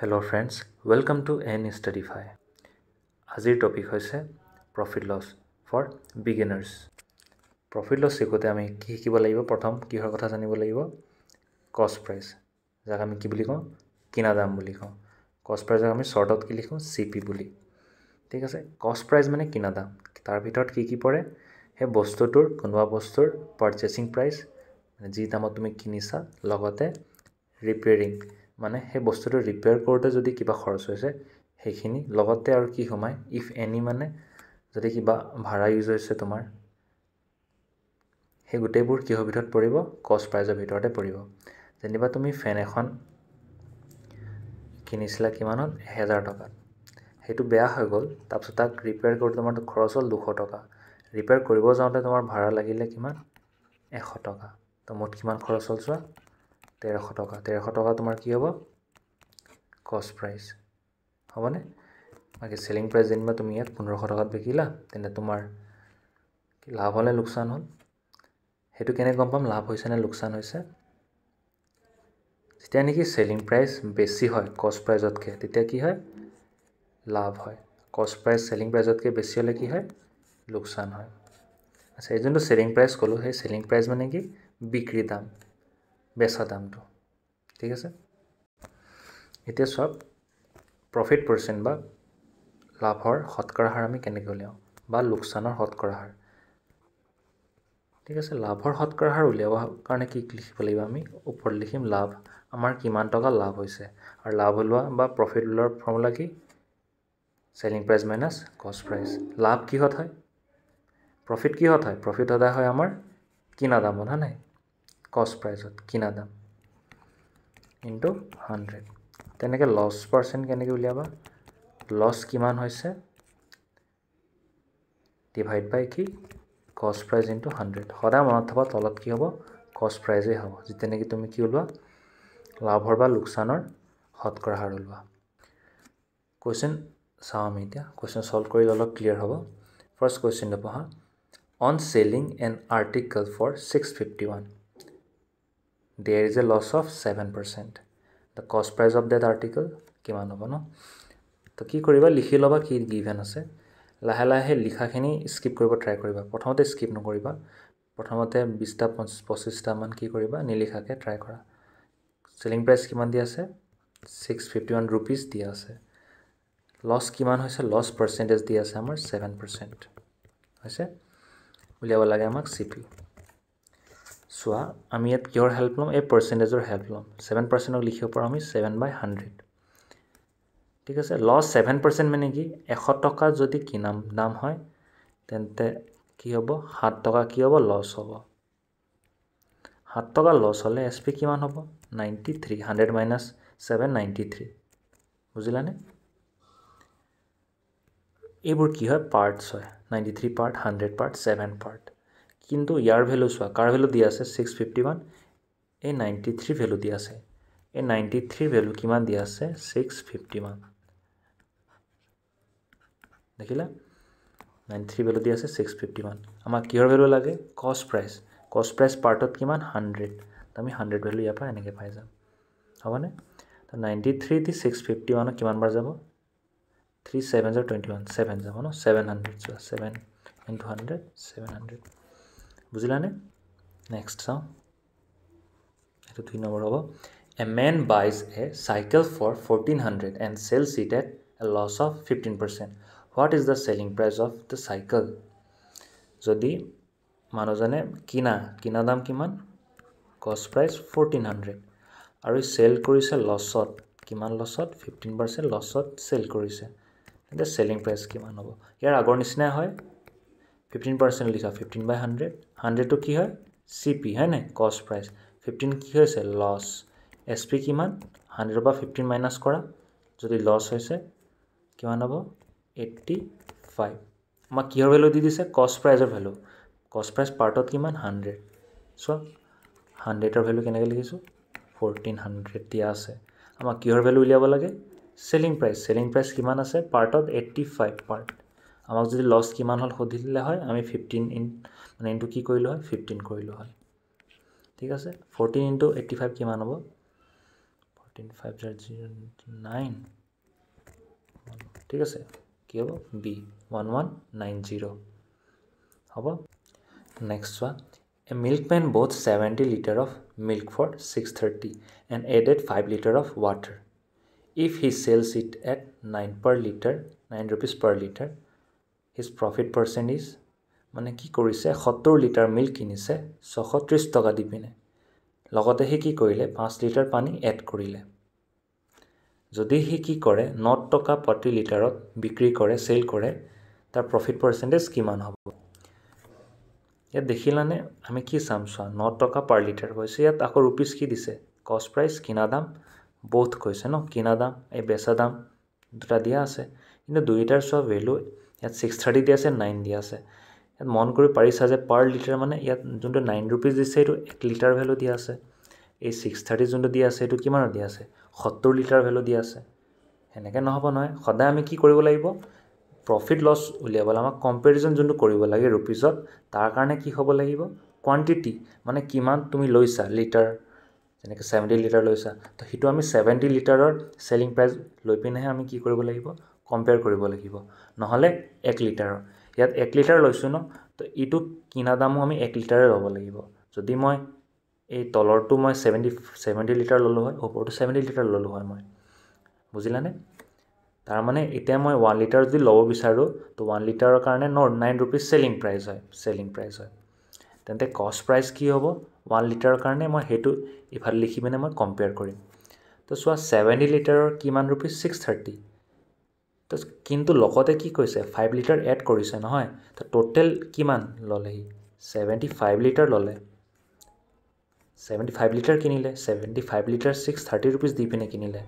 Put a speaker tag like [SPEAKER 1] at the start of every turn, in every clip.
[SPEAKER 1] Hello' friends welcome to N Studify আজিৰ topic হৈছে profit loss for beginners profit loss শিকোঁতে আমি কি শিকিব লাগিব প্ৰথম কিহৰ কথা জানিব লাগিব কষ্ট প্ৰাইচ যাক আমি কি বুলি কওঁ কিনা দাম বুলি কওঁ কষ্ট প্ৰাইজক আমি শ্বৰ্টত কি লিখোঁ চি পি বুলি ঠিক আছে কষ্ট প্ৰাইজ মানে কিনা দাম তাৰ ভিতৰত কি কি পৰে সেই বস্তুটোৰ কোনোবা বস্তুৰ পাৰ্চেচিং প্ৰাইচ যি দামত তুমি কিনিছা লগতে ৰিপেয়াৰিং মানে সেই বস্তুটো ৰিপেয়াৰ কৰোঁতে যদি কিবা খৰচ হৈছে সেইখিনি লগতে আৰু কি সোমায় ইফ এনি মানে যদি কিবা ভাড়া ইউজ হৈছে তোমাৰ সেই গোটেইবোৰ কিহৰ ভিতৰত পৰিব কষ্ট প্ৰাইজৰ ভিতৰতে পৰিব যেনিবা তুমি ফেন এখন কিনিছিলা কিমানত এহেজাৰ টকাত সেইটো বেয়া হৈ গ'ল তাৰপিছত তাক ৰিপেয়াৰ কৰোঁতে তোমাৰ খৰচ হ'ল দুশ টকা ৰিপেয়াৰ কৰিব যাওঁতে তোমাৰ ভাড়া লাগিলে কিমান এশ টকা ত' মুঠ কিমান খৰচ হ'ল চোৱা তেৰশ টকা তেৰশ টকা তোমাৰ কি হ'ব কষ্ট প্ৰাইচ হ'বনে বাকী চেলিং প্ৰাইচ যেনিবা তুমি ইয়াত পোন্ধৰশ টকাত বিকিলা তেন্তে তোমাৰ লাভ হ'লনে লোকচান হ'ল সেইটো কেনেকৈ গম পাম লাভ হৈছে নে লোকচান হৈছে যেতিয়া নেকি চেলিং প্ৰাইচ বেছি হয় কষ্ট প্ৰাইজতকৈ তেতিয়া কি হয় লাভ হয় কষ্ট প্ৰাইচ চেলিং প্ৰাইজতকৈ বেছি হ'লে কি হয় লোকচান হয় আচ্ছা এই যোনটো চেলিং প্ৰাইচ ক'লোঁ সেই চেলিং প্ৰাইচ মানে কি বিক্ৰী দাম বেচা দামটো ঠিক আছে এতিয়া চব প্ৰফিট পাৰ্চেণ্ট বা লাভৰ শতকৰা হাৰ আমি কেনেকৈ উলিয়াওঁ বা লোকচানৰ শতকৰা হাৰ ঠিক আছে লাভৰ শতকৰা হাৰ উলিয়াবৰ কাৰণে কি লিখিব লাগিব আমি ওপৰত লিখিম লাভ আমাৰ কিমান টকা লাভ হৈছে আৰু লাভ ওলোৱা বা প্ৰফিট ওলোৱাৰ ফৰ্মুলা কি selling price minus cost price লাভ কিহত হয় প্ৰফিট কিহত হয় প্ৰফিট সদায় হয় আমাৰ কিনা দামত হয় নাই কষ্ট প্ৰাইজত কিনা দাম ইনটু হাণ্ড্ৰেড তেনেকৈ লছ পাৰ্চেণ্ট কেনেকৈ উলিয়াবা লছ কিমান হৈছে ডিভাইড বাই কি কষ্ট প্ৰাইজ ইনটু হাণ্ড্ৰেড সদায় মনত থবা তলত কি হ'ব কষ্ট প্ৰাইজেই হ'ব যেতিয়া নেকি তুমি কি ওলোৱা লাভৰ বা লোকচানৰ শতকৰা হাৰ ওলোৱা কুৱেশ্যন চাওঁ আমি এতিয়া কুৱেশ্যন ছল্ভ কৰি অলপ ক্লিয়াৰ হ'ব ফাৰ্ষ্ট কুৱেশ্যনটো পঢ়া on selling an article for six fifty one there is a loss of seven percent the cost price of that article কিমান হ'ব ন তো কি কৰিবা লিখি ল'বা কি গিভেন আছে লাহে লাহে লিখাখিনি স্কিপ কৰিব ট্ৰাই কৰিবা প্ৰথমতে স্কিপ নকৰিবা প্ৰথমতে বিছটা পঁচিছ পঁচিছটামান কি কৰিবা নিলিখাকৈ ট্ৰাই কৰা চেলিং প্ৰাইচ কিমান দিয়া আছে ছিক্স ফিফটি ওৱান ৰুপিজ দিয়া আছে লছ কিমান হৈছে লছ পাৰ্চেণ্টেজ দিয়া আছে আমাৰ ছেভেন পাৰ্চেণ্ট হৈছে উলিয়াব লাগে আমাক চি পি চোৱা আমি ইয়াত কিহৰ হেল্প ল'ম এই পাৰ্চেণ্টেজৰ হেল্প ল'ম ছেভেন পাৰ্চেণ্টক লিখিব পাৰোঁ আমি ছেভেন বাই হাণ্ড্ৰেড ঠিক আছে লছ ছেভেন পাৰ্চেণ্ট মানে কি এশ টকা যদি কিনাম দাম হয় তেন্তে কি হ'ব সাত টকা কি হ'ব লছ হ'ব সাত টকা লছ হ'লে এছ পি কিমান হ'ব ninety three hundred minus seven ninety three বুজিলানে এইবোৰ কি হয় পাৰ্টছ হয় ninety three part hundred part seven part কিন্তু ইয়াৰ ভেলু চোৱা কাৰ ভেলু দিয়া আছে ছিক্স ফিফটি ওৱান এই নাইণ্টি থ্ৰী ভেলু দিয়া আছে এই নাইণ্টি থ্ৰী ভেলু কিমান দিয়া আছে ছিক্স ফিফটি ওৱান দেখিলা নাইণ্টি থ্ৰী ভেলু দিয়া আছে ছিক্স ফিফটি ওৱান আমাক কিহৰ ভেলু লাগে কষ্ট প্ৰাইচ কষ্ট প্ৰাইচ পাৰ্টত কিমান হাণ্ড্ৰেড আমি হাণ্ড্ৰেড ভেলু ইয়াৰ পৰা এনেকৈ পাই যাম হ'বনে তো নাইণ্টি থ্ৰী দি ছিক্স ফিফটি ওৱানত কিমান বাৰ যাব থ্ৰী ছেভেন জাৰ টুৱেণ্টি ওৱান ছেভেন যাব ন ছেভেন হাণ্ড্ৰেড চোৱা seven into hundred seven hundred বুজিলানে নেক্সট চাওঁ এইটো দুই নম্বৰ হ'ব a man buys a cycle for fourteen hundred and sells it at a loss of fifteen percent what is the selling price of the cycle যদি মানুহজনে কিনা কিনা দাম কিমান কষ্ট প্ৰাইচ ফৰ্টিন হাণ্ড্ৰেড আৰু চেল কৰিছে লছত কিমান লছত ফিফটিন পাৰ্চেণ্ট লছত চেল কৰিছে তেন্তে চেলিং প্ৰাইচ কিমান হ'ব ইয়াৰ আগৰ নিচিনাই হয় ফিফটিন পাৰ্চেণ্ট লিখা ফিফটিন বাই হাণ্ড্ৰেড হাণ্ড্ৰেডটো কি হয় চি পি হয় নাই কষ্ট প্ৰাইচ ফিফটিন কি হৈছে লছ এছ পি কিমান হাণ্ড্ৰেডৰ পৰা ফিফটিন মাইনাছ কৰা যদি লছ হৈছে কিমান হ'ব এইট্টি ফাইভ আমাক কিহৰ ভেলু দি দিছে কষ্ট প্ৰাইজৰ ভেলু কষ্ট প্ৰাইজ পাৰ্টত কিমান হাণ্ড্ৰেড চোৱা হাণ্ড্ৰেডৰ ভেলু কেনেকৈ লিখিছোঁ ফ'ৰ্টিন হাণ্ড্ৰেড দিয়া আছে আমাক কিহৰ ভেলু উলিয়াব লাগে চেলিং প্ৰাইচ চেলিং প্ৰাইচ কিমান আছে পাৰ্টত এইট্টি ফাইভ পাৰ্ট আমাক যদি লছ কিমান হ'ল সুধিলে হয় আমি ফিফটিন ইন মানে ইনটো কি কৰিলোঁ হয় ফিফটিন কৰিলোঁ হয় ঠিক আছে ফৰ্টিন ইন্টু এইটি ফাইভ কিমান হ'ব ফৰ্টিন ফাইভ জাৰ জিৰ' নাইন ঠিক আছে কি হ'ব বি ওৱান ওৱান নাইন জিৰ' হ'ব নেক্সট চোৱা a milkman bought seventy litre of milk for six thirty and added five litre of water if he sells it at nine per litre nine rupees per litre his profit percentage মানে কি কৰিছে সত্তৰ litre milk কিনিছে ছশ ত্ৰিছ টকা দি পিনে লগতে সি কি কৰিলে পাঁচ লিটাৰ পানী এড কৰিলে যদি সি কি কৰে ন টকা প্ৰতি লিটাৰত বিক্ৰী কৰে চেল কৰে তাৰ প্ৰফিট পাৰ্চেণ্টেজ কিমান হ'ব ইয়াত দেখিলানে আমি কি চাম চোৱা ন টকা পাৰ লিটাৰ কৈছে ইয়াত আকৌ ৰুপিজ কি দিছে কষ্ট প্ৰাইচ কিনা দাম বহুত কৈছে ন কিনা দাম এই বেচা দাম দুটা দিয়া আছে কিন্তু দুইটাৰ চোৱা ভেলু ইয়াত ছিক্স থাৰ্টি দিয়া আছে নাইন দিয়া আছে ইয়াত মন কৰি পাৰিছা যে পাৰ লিটাৰ মানে ইয়াত যোনটো নাইন ৰুপিজ দিছে সেইটো এক লিটাৰ ভেলু দিয়া আছে এই ছিক্স থাৰ্টি যোনটো দিয়া আছে সেইটো কিমানত দিয়া আছে সত্তৰ লিটাৰ ভেলু দিয়া আছে সেনেকৈ নহ'ব নহয় সদায় আমি কি কৰিব লাগিব প্ৰফিট লছ উলিয়াবলৈ আমাক কম্পেৰিজন যোনটো কৰিব লাগে ৰুপিজত তাৰ কাৰণে কি হ'ব লাগিব কোৱান্টিটি মানে কিমান তুমি লৈছা লিটাৰ যেনেকৈ ছেভেণ্টি লিটাৰ লৈছা তো সেইটো আমি ছেভেণ্টি লিটাৰৰ চেলিং প্ৰাইজ লৈ পিনেহে আমি কি কৰিব লাগিব কম্পেয়াৰ কৰিব লাগিব নহ'লে এক লিটাৰৰ ইয়াত এক লিটাৰ লৈছোঁ ন তো ইটো কিনা দামো আমি এক লিটাৰে ল'ব লাগিব যদি মই এই তলৰটো মই ছেভেণ্টি ছেভেণ্টি লিটাৰ ল'লোঁ হয় ওপৰটো ছেভেণ্টি লিটাৰ ল'লোঁ হয় মই বুজিলানে তাৰমানে এতিয়া মই ওৱান লিটাৰ যদি ল'ব বিচাৰোঁ তো ওৱান লিটাৰৰ কাৰণে ন নাইন ৰুপিজ ছেলিং প্ৰাইচ হয় ছেলিং প্ৰাইচ হয় তেন্তে কষ্ট প্ৰাইচ কি হ'ব ওৱান লিটাৰৰ কাৰণে মই সেইটো ইফালে লিখি পিনে মই কম্পেয়াৰ কৰিম তো চোৱা ছেভেণ্টি লিটাৰৰ কিমান ৰুপিজ ছিক্স থাৰ্টি তো কিন্তু লগতে কি কৈছে ফাইভ লিটাৰ এড কৰিছে নহয় তো ট'টেল কিমান ল'লে সি ছেভেণ্টি ফাইভ লিটাৰ ল'লে ছেভেণ্টি ফাইভ লিটাৰ কিনিলে seventy five litre six thirty rupees দি পিনে কিনিলে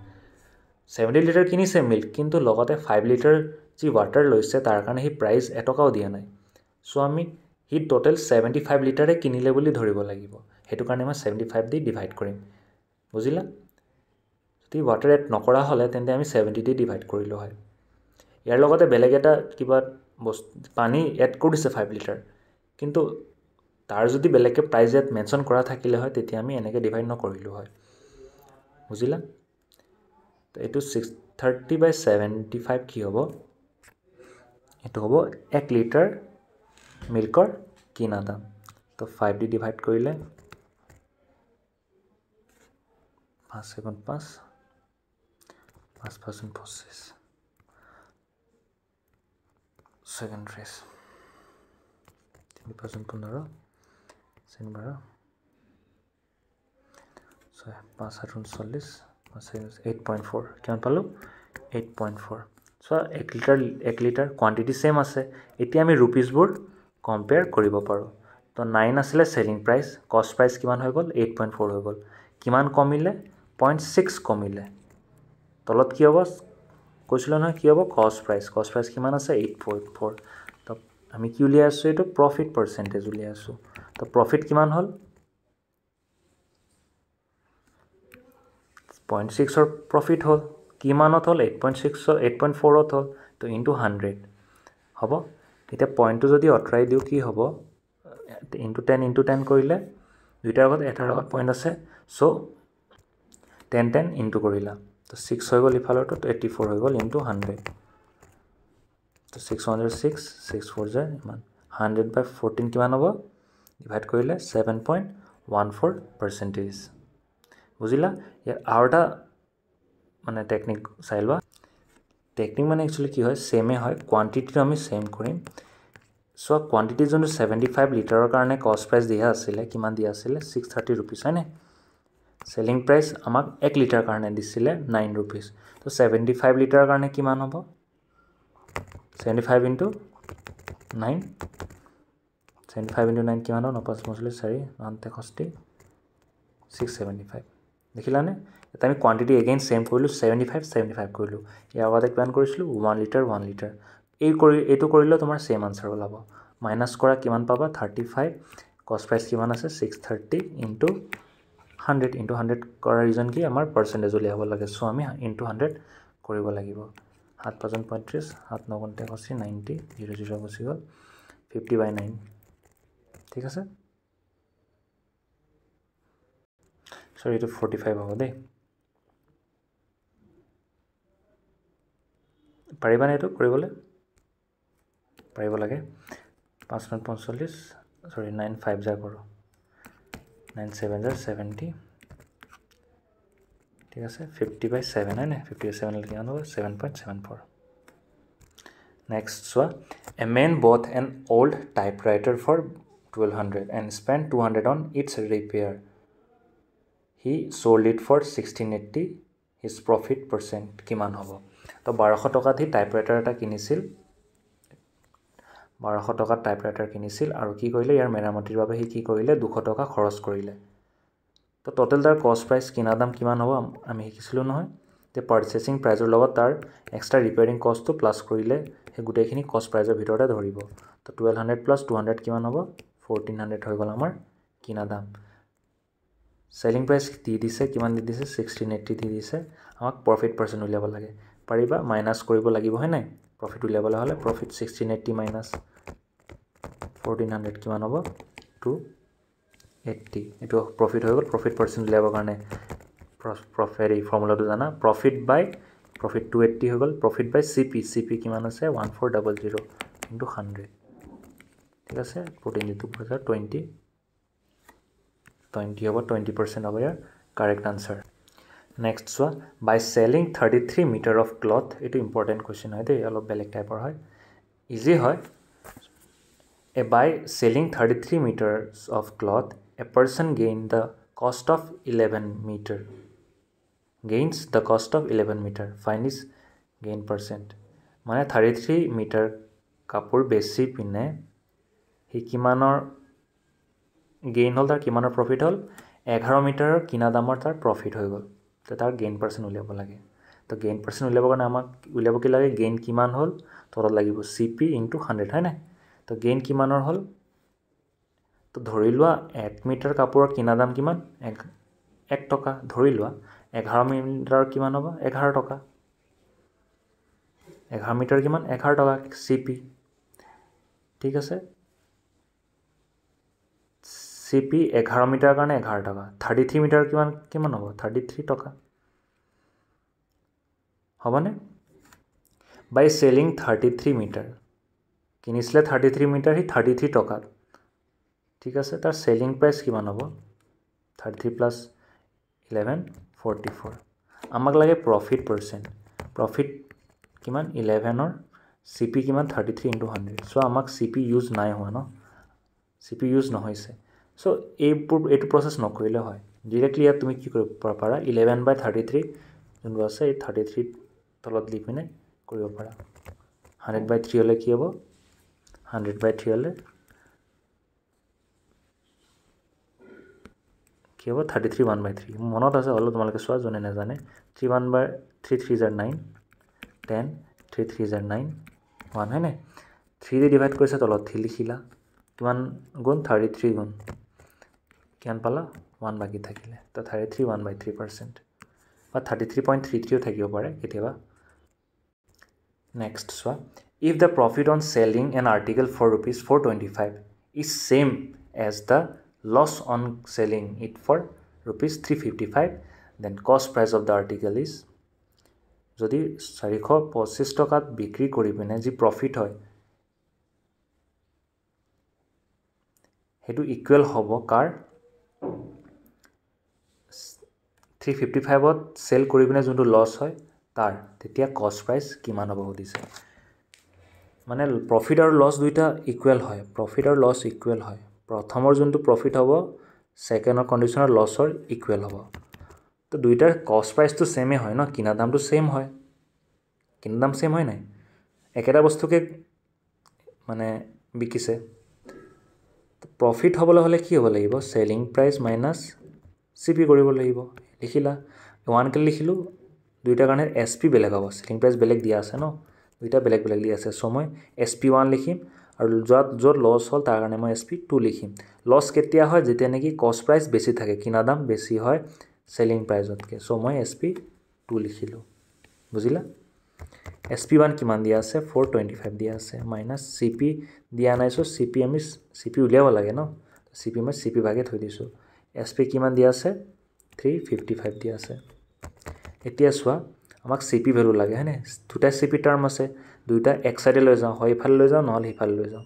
[SPEAKER 1] ছেভেণ্টি লিটাৰ কিনিছে মিল্ক কিন্তু লগতে ফাইভ লিটাৰ যি ৱাটাৰ লৈছে তাৰ কাৰণে সি প্ৰাইচ এটকাও দিয়া নাই চ' আমি সি ট'টেল ছেভেণ্টি ফাইভ লিটাৰে কিনিলে বুলি ধৰিব লাগিব সেইটো কাৰণে মই ছেভেণ্টি ফাইভ দি ডিভাইড কৰিম বুজিলা যদি ৱাটাৰ এড নকৰা হ'লে তেন্তে আমি ছেভেণ্টি দি ডিভাইড কৰিলোঁ হয় ইয়াৰ লগতে বেলেগ এটা কিবা বস্তু পানী এড কৰি দিছে ফাইভ লিটাৰ কিন্তু তাৰ যদি বেলেগকৈ প্ৰাইজ ইয়াত মেনশ্যন কৰা থাকিলে হয় তেতিয়া আমি এনেকৈ ডিভাইড নকৰিলোঁ হয় বুজিলা এইটো six thirty by seventy five কি হ'ব এইটো হ'ব এক লিটাৰ মিল্কৰ কিনা দাম তো ফাইভ ডি ডিভাইড কৰিলে পাঁচ ছেভেণ্ট পাঁচ পাঁচ পাৰ্চেণ্ট পঁচিছ second race. Tiny person Kundara, Sinbara. So Pasarun Solis, Pasarun is 8.4. Can Palu? 8.4. So, 1 liter, 1 liter quantity same as it. Itiami rupees board compare koriboparo. The 9 asle selling price, cost price kiman hobel 8.4 hobel. Kiman comile 0.6 comile. Tolot kiovas কৈছিলোঁ নহয় কি হ'ব কষ্ট price কষ্ট price কিমান আছে eight point four তো আমি কি উলিয়াই আছোঁ এইটো প্ৰফিট পাৰ্চেণ্টেজ উলিয়াই আছোঁ তো প্ৰফিট কিমান হ'ল পইণ্ট ছিক্সৰ প্ৰফিট হ'ল কিমানত হ'ল এইট পইণ্ট ছিক্সৰ এইট পইণ্ট ফ'ৰত হ'ল তো ইনটু হাণ্ড্ৰেড হ'ব এতিয়া পইণ্টটো যদি আঁতৰাই দিওঁ কি হ'ব ইনটু টেন ইনটু টেন কৰিলে দুইটাৰ আগত এটাৰ আগত পইণ্ট আছে চ' টেন টেন ইণ্টু কৰিলা তো ছিক্স হৈ গ'ল ইফালৰ তো এইটি ফ'ৰ হৈ গ'ল ইনটো হাণ্ড্ৰেড তো six hundred six six four যায় ইমান হাণ্ড্ৰেড বাই ফ'ৰ্টিন কিমান হ'ব ডিভাইড কৰিলে seven point one four percentage বুজিলা ইয়াত আৰু এটা মানে টেকনিক চাই লোৱা টেকনিক মানে একচুৱেলি কি হয় ছেমে হয় কোৱাণ্টিটিটো আমি ছেম কৰিম চোৱা কোৱাণ্টিটি যোনটো ছেভেণ্টি ফাইভ লিটাৰৰ কাৰণে কষ্ট প্ৰাইচ দিয়া আছিলে কিমান দিয়া আছিলে ছিক্স থাৰ্টি ৰুপিজ হয়নে চেলিং প্ৰাইচ আমাক এক লিটাৰ কাৰণে দিছিলে নাইন ৰুপিজ তো ছেভেণ্টি ফাইভ লিটাৰ কাৰণে কিমান হ'ব seventy five into nine seventy five into nine কিমান হ'ব নপঞ্চল্লিছ চাৰি নন তেষষ্ঠি ছিক্স ছেভেণ্টি ফাইভ দেখিলানে এতিয়া আমি কোৱাণ্টিটি এগেইন ছেম কৰিলোঁ ছেভেণ্টি ফাইভ ছেভেণ্টি ফাইভ কৰিলোঁ ইয়াৰ আগতে কিমান কৰিছিলোঁ ওৱান লিটাৰ ওৱান লিটাৰ এই কৰি এইটো কৰিলেও তোমাৰ ছেম আনচাৰ ওলাব মাইনাছ কৰা কিমান পাবা থাৰ্টি ফাইভ কষ্ট প্ৰাইচ কিমান আছে six thirty into hundred into hundred কৰাৰ ৰিজন কি আমাৰ পাৰ্চেণ্টেজ উলিয়াব লাগে চ' আমি ইণ্টু হাণ্ড্ৰেড কৰিব লাগিব সাত পাঁচজন পঁয়ত্ৰিছ সাত নগণ তেষষ্ঠি নাইণ্টি জিৰ' জিৰ' গুচি গ'ল ফিফটি বাই নাইন ঠিক আছে চৰি এইটো ফৰ্টি ফাইভ হ'ব দেই পাৰিবানে এইটো কৰিবলৈ পাৰিব লাগে পাঁচ নাইন পঞ্চল্লিছ চৰি নাইন ফাইভ যা কৰোঁ নাইন ছেভেন জাৰ ছেভেণ্টি ঠিক আছে ফিফটি বাই ছেভেন হয়নে ফিফটি বাই ছেভেনলৈকে আনো seven point seven four next চোৱা a man bought an old typewriter for twelve hundred and spend two hundred on its repair he sold it for sixteen eighty his profit percent কিমান হ'ব তো বাৰশ টকাত সি type writer এটা কিনিছিল বাৰশ টকাত typewriter কিনিছিল আৰু কি কৰিলে ইয়াৰ মেৰামতিৰ বাবে সি কি কৰিলে দুশ টকা খৰচ কৰিলে তো ট'টেল তাৰ কষ্ট প্ৰাইচ কিনা দাম কিমান হ'ব আমি শিকিছিলোঁ নহয় তে পাৰ্চেচিং প্ৰাইজৰ লগত তাৰ এক্সট্ৰা ৰিপেয়াৰিং কষ্টটো প্লাছ কৰিলে সেই গোটেইখিনি কষ্ট প্ৰাইজৰ ভিতৰতে ধৰিব তো twelve hundred plus two hundred কিমান হ'ব ফ'ৰ্টিন হাণ্ড্ৰেড হৈ গ'ল আমাৰ কিনা দাম চেলিং প্ৰাইচ দি দিছে কিমান দি দিছে ছিক্সটিন এইটি দি দিছে আমাক প্ৰফিট পাৰ্চেণ্ট উলিয়াব লাগে পাৰিবা মাইনাছ কৰিব লাগিব হয় নাই প্ৰফিট উলিয়াবলৈ হ'লে profit sixteen eighty minus fourteen hundred কিমান হ'ব টু এইটটি এইটো প্ৰফিট হৈ গ'ল প্ৰফিট পাৰ্চেণ্ট উলিয়াবৰ কাৰণে হেৰি ফৰ্মুলাটো জানা profit by profit two eighty হৈ গ'ল profit by C P C P কিমান আছে one four double zero' into hundred ঠিক আছে ফৰ্টিন টু টুৱেণ্টি টুৱেণ্টি হ'ব টুৱেণ্টি পাৰ্চেণ্ট হ'ব ইয়াৰ কাৰেক্ট আনচাৰ নেক্সট চোৱা by selling thirty three metre of cloth এইটো ইম্পৰ্টেণ্ট কুৱেশ্যন হয় দেই অলপ বেলেগ টাইপৰ হয় ইজি হয় a by selling thirty three metre of cloth a person gain the cost of eleven metre gains the cost of eleven metre find is gain percent মানে thirty three metre কাপোৰ বেছি পিন্ধে সি কিমানৰ গেইন হ'ল তাৰ কিমানৰ profit হ'ল এঘাৰ মিটাৰৰ কিনা দামৰ তাৰ প্ৰফিট হৈ গ'ল তো তাৰ গেইন পাৰ্চেণ্ট উলিয়াব লাগে তো গেইন পাৰ্চেণ্ট উলিয়াবৰ কাৰণে আমাক উলিয়াব কি লাগে গেইন কিমান হ'ল তলত লাগিব চি পি ইনটু হাণ্ড্ৰেড হয় নাই তো গেইন কিমানৰ হ'ল তো ধৰি লোৱা এক মিটাৰ কাপোৰৰ কিনা দাম কিমান এক এক টকা ধৰি লোৱা এঘাৰ মিটাৰ কিমান হ'ব এঘাৰ টকা এঘাৰ মিটাৰ কিমান এঘাৰ টকা চি পি ঠিক আছে চি পি এঘাৰ মিটাৰ কাৰণে এঘাৰ টকা থাৰ্টি থ্ৰী মিটাৰ কিমান কিমান হ'ব থাৰ্টি থ্ৰী টকা হ'বনে by selling thirty three metre কিনিছিলে থাৰ্টি থ্ৰী মিটাৰ সি থাৰ্টি থ্ৰী টকাত ঠিক আছে তাৰ চেলিং প্ৰাইচ কিমান হ'ব thirty three plus eleven forty four আমাক লাগে প্ৰফিট পাৰ্চেণ্ট প্ৰফিট কিমান ইলেভেনৰ চি পি কিমান thirty three into hundred so' আমাক চি পি ইউজ নাই হোৱা ন চি পি ইউজ নহৈছে চ' এইবোৰ এইটো প্ৰচেছ নকৰিলে হয় ডিৰেক্টলি ইয়াত তুমি কি কৰিব পাৰা ইলেভেন বাই থাৰ্টি থ্ৰী যোনটো আছে এই থাৰ্টি থ্ৰী তলত দি পিনে কৰিব পাৰা হাণ্ড্ৰেড বাই থ্ৰী হ'লে কি হ'ব হাণ্ড্ৰেড বাই থ্ৰী হ'লে কি হ'ব thirty three one by three মনত আছে হ'লেও তোমালোকে চোৱা যোনে নাজানে three one by three three are nine ten three three are nine one হয়নে থ্ৰী ডিভাইড কৰিছে তলত থ্ৰী লিখিলা কিমান গুণ থাৰ্টি থ্ৰী গুণ কিমান পালা ওৱান বাকী থাকিলে তো thirty three one by three percent বা থাৰ্টি থ্ৰী পইণ্ট থ্ৰী থ্ৰীও থাকিব পাৰে কেতিয়াবা নেক্সট চোৱা if the profit on selling an article for rupees four twenty five is same as the loss on selling it for rupees three fifty five then cost price of the article is যদি চাৰিশ পঁচিছ টকাত বিক্ৰী কৰি পিনে যি profit হয় সেইটো ইকুৱেল হ'ব কাৰ থ্ৰী ফিফটি ফাইভত চেল কৰি পিনে যোনটো লছ হয় তাৰ তেতিয়া কষ্ট প্ৰাইচ কিমান হ'ব সুধিছে মানে প্ৰফিট আৰু লছ দুইটা ইকুৱেল হয় প্ৰফিট আৰু লছ ইকুৱেল হয় প্ৰথমৰ যোনটো প্ৰফিট হ'ব ছেকেণ্ডৰ কণ্ডিশ্যনৰ লছৰ ইকুৱেল হ'ব তো দুইটাৰ কষ্ট প্ৰাইচটো ছেমেই হয় ন কিনা দামটো ছেম হয় কিনা দাম ছেম হয় নাই একেটা বস্তুকে মানে বিকিছে প্ৰফিট হ'বলৈ হ'লে কি হ'ব লাগিব selling price minus C P কৰিব লাগিব লিখিলা ওৱান কে লিখিলোঁ দুইটাৰ কাৰণে এছ পি বেলেগ হ'ব চেলিং প্ৰাইচ বেলেগ দিয়া আছে ন দুইটা বেলেগ বেলেগ দিয়া আছে চ' মই এছ পি ওৱান লিখিম আৰু য'ত য'ত লছ হ'ল তাৰ কাৰণে মই এছ পি টু লিখিম লছ কেতিয়া হয় যেতিয়া নেকি কষ্ট প্ৰাইচ বেছি থাকে কিনা দাম বেছি হয় চেলিং প্ৰাইচতকৈ চ' মই এছ পি টু লিখিলোঁ বুজিলা এছ পি ওৱান কিমান দিয়া আছে ফ'ৰ টুৱেণ্টি ফাইভ দিয়া আছে মাইনাছ চি পি দিয়া নাই চ' চি পি আমি চি পি উলিয়াব লাগে ন চি পি মই চি পি ভাগে থৈ দিছোঁ এছ পি কিমান দিয়া আছে থ্ৰী ফিফটি ফাইভ দিয়া আছে এতিয়া চোৱা আমাক চি পি ভেলু লাগে হয়নে দুটা চি পি টাৰ্ম আছে দুয়োটা এক চাইডে লৈ যাওঁ হয় ইফালে লৈ যাওঁ নহ'লে সিফালে লৈ যাওঁ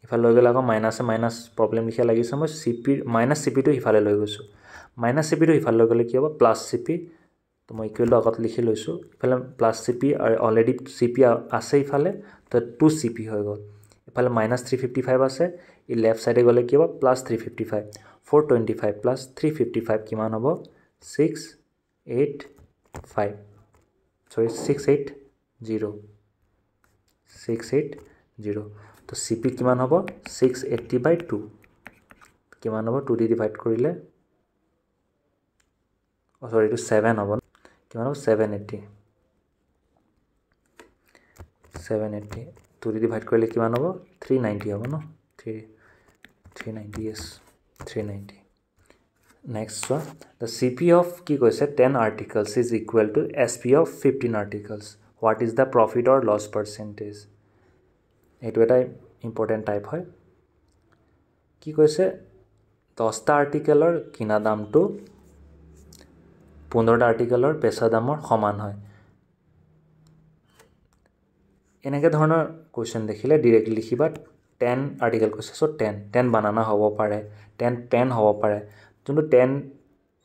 [SPEAKER 1] সিফালে লৈ গ'লে আকৌ মাইনাছে মাইনাছ প্ৰব্লেম লিখিয়া লাগিছে মই চি পি মাইনাছ চি পিটো সিফালে লৈ গৈছোঁ মাইনাছ চি পিটো সিফালে লৈ গ'লে কি হ'ব প্লাছ চি পি তো মই ইকুৱেলটো আগত লিখি লৈছোঁ ইফালে প্লাছ চি পি আৰু অলৰেডি চি পি আছে ইফালে তো টু চি পি হৈ গ'ল ইফালে মাইনাছ থ্ৰী ফিফটি ফাইভ আছে ই লেফ্ট চাইডে গ'লে কি হ'ব plus three fifty five four twenty five plus three fifty five কিমান হ'ব six eight five sorry six eight zero' six eight zero' তো চি পি কিমান হ'ব ছিক্স এইটি বাই টু কিমান হ'ব টু দি ডিভাইড কৰিলে অঁ চৰি এইটো ছেভেন হ'ব ন কিমান হ'ব ছেভেন এইটি ছেভেন এইটি টুৰি ডিভাইড কৰিলে কিমান হ'ব থ্ৰী নাইণ্টি হ'ব ন three three ninety yes three ninety next চোৱা দ্য চি পি অফ কি কৈছে ten articles is equal to S P of fifteen articles what is the profit or loss percentage এইটো এটা ইম্পৰ্টেণ্ট টাইপ হয় কি কৈছে দহটা আৰ্টিকেলৰ কিনা দামটো পোন্ধৰটা আৰ্টিকেলৰ পেচা দামৰ সমান হয় এনেকৈ ধৰণৰ কুৱেশ্যন দেখিলে ডিৰেক্ট লিখিবা ten article question so' ten ten banana হ'ব পাৰে টেন পেন হ'ব পাৰে যোনটো টেন